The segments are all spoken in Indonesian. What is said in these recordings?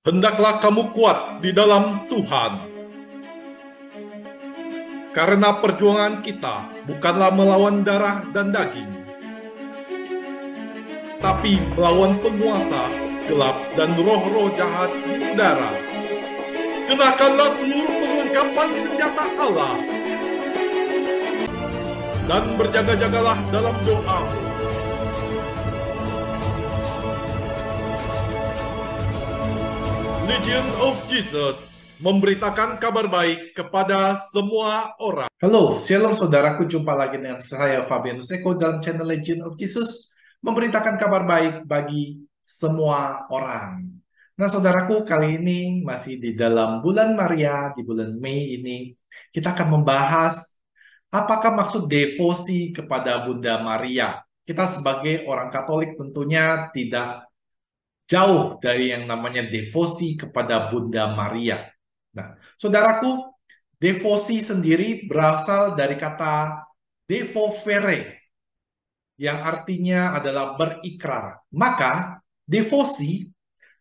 hendaklah kamu kuat di dalam Tuhan. Karena perjuangan kita bukanlah melawan darah dan daging, tapi melawan penguasa gelap dan roh-roh jahat di udara. Kenakanlah seluruh perlengkapan senjata Allah dan berjaga-jagalah dalam doamu Legion of Jesus memberitakan kabar baik kepada semua orang. Halo, shalom saudaraku, jumpa lagi dengan saya Fabian Seko dalam channel Legion of Jesus memberitakan kabar baik bagi semua orang. Nah saudaraku, kali ini masih di dalam bulan Maria, di bulan Mei ini, kita akan membahas apakah maksud devosi kepada Bunda Maria. Kita sebagai orang Katolik tentunya tidak jauh dari yang namanya devosi kepada Bunda Maria. Nah, saudaraku, devosi sendiri berasal dari kata devovere, yang artinya adalah berikrar. Maka, devosi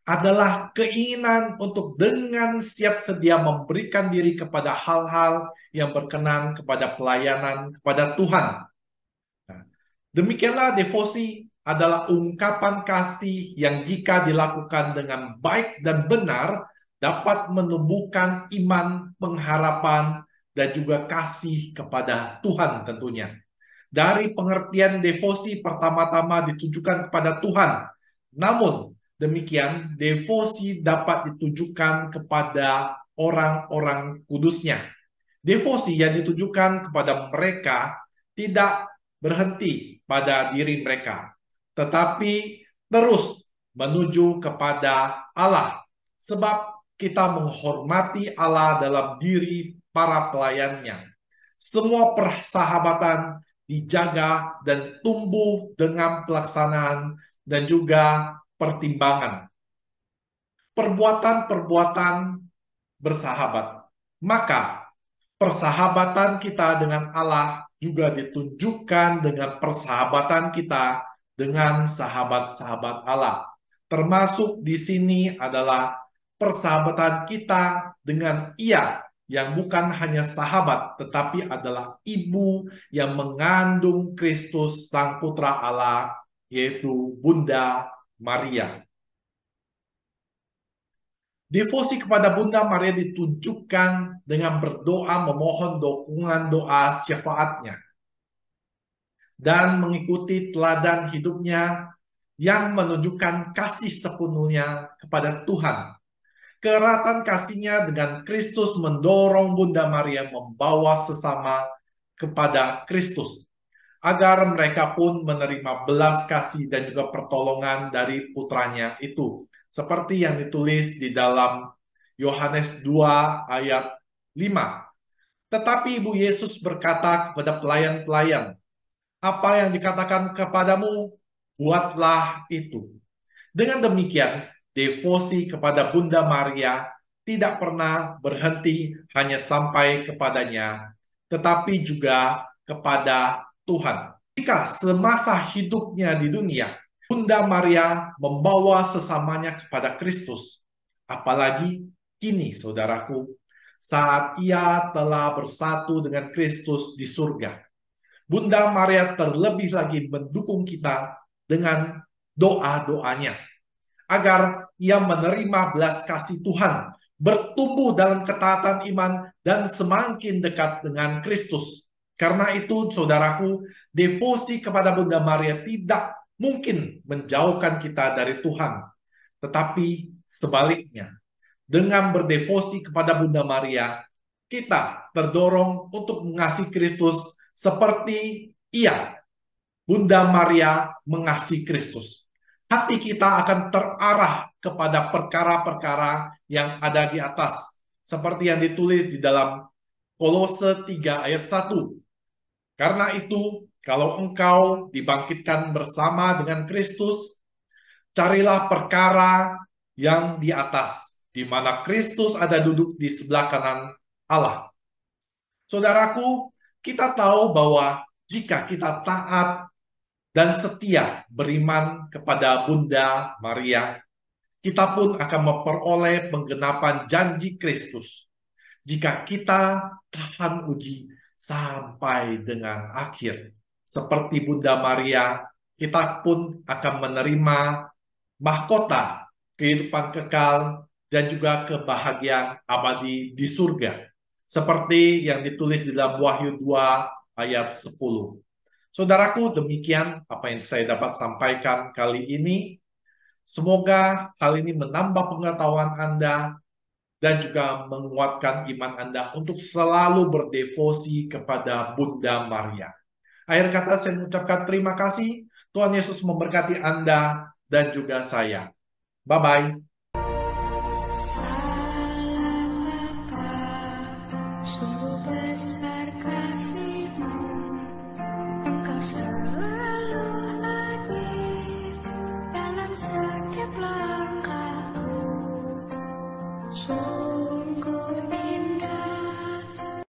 adalah keinginan untuk dengan siap sedia memberikan diri kepada hal-hal yang berkenan kepada pelayanan kepada Tuhan. Nah, demikianlah devosi adalah ungkapan kasih yang jika dilakukan dengan baik dan benar dapat menumbuhkan iman, pengharapan, dan juga kasih kepada Tuhan tentunya. Dari pengertian devosi pertama-tama ditujukan kepada Tuhan. Namun demikian, devosi dapat ditujukan kepada orang-orang kudusnya. Devosi yang ditujukan kepada mereka tidak berhenti pada diri mereka, tetapi terus menuju kepada Allah, sebab kita menghormati Allah dalam diri para pelayannya. Semua persahabatan dijaga dan tumbuh dengan pelaksanaan dan juga pertimbangan. Perbuatan-perbuatan bersahabat. Maka persahabatan kita dengan Allah juga ditunjukkan dengan persahabatan kita dengan sahabat-sahabat Allah. Termasuk di sini adalah persahabatan kita dengan Ia yang bukan hanya sahabat tetapi adalah ibu yang mengandung Kristus Sang Putra Allah yaitu Bunda Maria. Devosi kepada Bunda Maria ditunjukkan dengan berdoa memohon dukungan doa syafaatnya dan mengikuti teladan hidupnya yang menunjukkan kasih sepenuhnya kepada Tuhan. Keratan kasihnya dengan Kristus mendorong Bunda Maria membawa sesama kepada Kristus, agar mereka pun menerima belas kasih dan juga pertolongan dari putranya itu. Seperti yang ditulis di dalam Yohanes 2 ayat 5. Tetapi Ibu Yesus berkata kepada pelayan-pelayan, apa yang dikatakan kepadamu, buatlah itu. Dengan demikian, devosi kepada Bunda Maria tidak pernah berhenti hanya sampai kepadanya, tetapi juga kepada Tuhan. Jika semasa hidupnya di dunia, Bunda Maria membawa sesamanya kepada Kristus, apalagi kini, saudaraku, saat ia telah bersatu dengan Kristus di surga Bunda Maria terlebih lagi mendukung kita dengan doa-doanya agar ia menerima belas kasih Tuhan, bertumbuh dalam ketaatan iman dan semakin dekat dengan Kristus. Karena itu, saudaraku, devosi kepada Bunda Maria tidak mungkin menjauhkan kita dari Tuhan. Tetapi sebaliknya, dengan berdevosi kepada Bunda Maria, kita terdorong untuk mengasihi Kristus seperti ia, Bunda Maria mengasihi Kristus. Hati kita akan terarah kepada perkara-perkara yang ada di atas. Seperti yang ditulis di dalam Kolose 3 ayat 1. Karena itu, kalau engkau dibangkitkan bersama dengan Kristus, carilah perkara yang di atas, di mana Kristus ada duduk di sebelah kanan Allah. Saudaraku, kita tahu bahwa jika kita taat dan setia beriman kepada Bunda Maria, kita pun akan memperoleh penggenapan janji Kristus. Jika kita tahan uji sampai dengan akhir, seperti Bunda Maria, kita pun akan menerima mahkota kehidupan kekal dan juga kebahagiaan abadi di surga seperti yang ditulis di dalam Wahyu 2 ayat 10. Saudaraku, demikian apa yang saya dapat sampaikan kali ini. Semoga hal ini menambah pengetahuan Anda dan juga menguatkan iman Anda untuk selalu berdevosi kepada Bunda Maria. Akhir kata saya mengucapkan terima kasih. Tuhan Yesus memberkati Anda dan juga saya. Bye-bye.